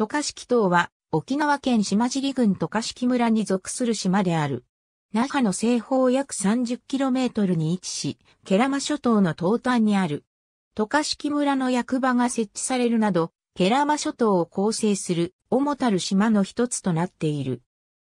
渡嘉敷島は沖縄県島尻郡渡嘉敷村に属する島である。那覇の西方約 30km に位置し、慶良間諸島の東端にある。渡嘉敷村の役場が設置されるなど、慶良間諸島を構成する主たる島の一つとなっている。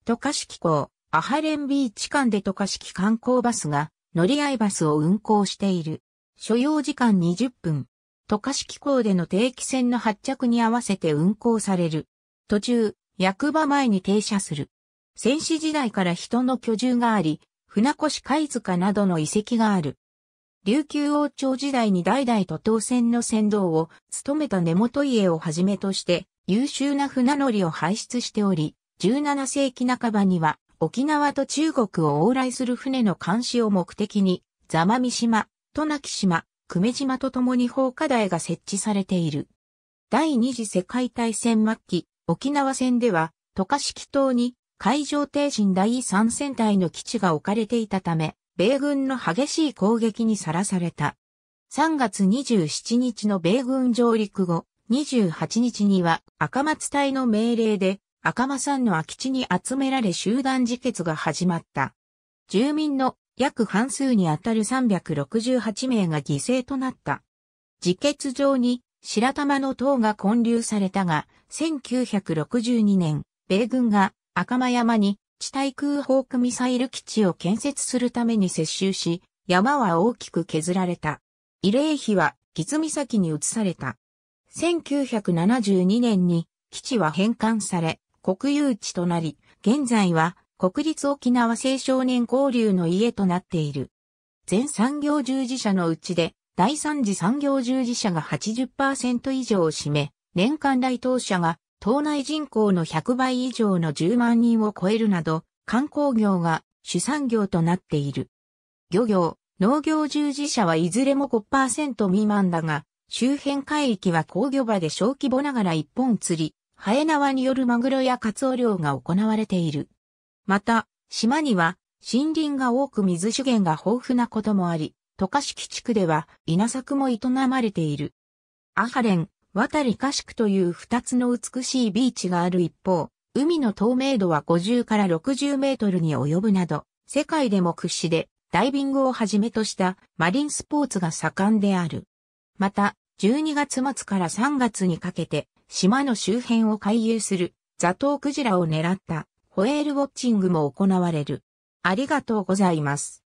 渡嘉敷港、アハレンビーチ間で渡嘉敷観光バスが乗り合いバスを運行している。所要時間20分、渡嘉敷港での定期船の発着に合わせて運航される。途中、役場前に停車する。戦死時代から人の居住があり、船越貝塚などの遺跡がある。琉球王朝時代に代々と当船の船頭を務めた根本家をはじめとして優秀な船乗りを輩出しており、17世紀半ばには沖縄と中国を往来する船の監視を目的に、座間三島、渡名喜島、久米島と共に放火台が設置されている。第二次世界大戦末期、沖縄戦では、渡嘉敷島に海上艇陣第三戦隊の基地が置かれていたため、米軍の激しい攻撃にさらされた。3月27日の米軍上陸後、28日には赤松隊の命令で赤間山の空き地に集められ集団自決が始まった。住民の約半数にあたる368名が犠牲となった。自決上に白玉の塔が建立されたが、1962年、米軍が赤間山に地対空砲区ミサイル基地を建設するために接収し、山は大きく削られた。慰霊碑は木津岬に移された。1972年に基地は返還され、国有地となり、現在は国立沖縄青少年交流の家となっている。全産業従事者のうちで、第三次産業従事者が80%以上を占め、年間来島者が、島内人口の100倍以上の10万人を超えるなど、観光業が主産業となっている。漁業、農業従事者はいずれも5%未満だが、周辺海域は工業場で小規模ながら一本釣り、ハエ縄によるマグロやカツオ漁が行われている。また、島には森林が多く水資源が豊富なこともあり、渡嘉敷地区では稲作も営まれている。アハレン、渡り嘉シという二つの美しいビーチがある一方、海の透明度は50から60メートルに及ぶなど、世界でも屈指でダイビングをはじめとしたマリンスポーツが盛んである。また、12月末から3月にかけて、島の周辺を回遊するザトウクジラを狙ったホエールウォッチングも行われる。ありがとうございます。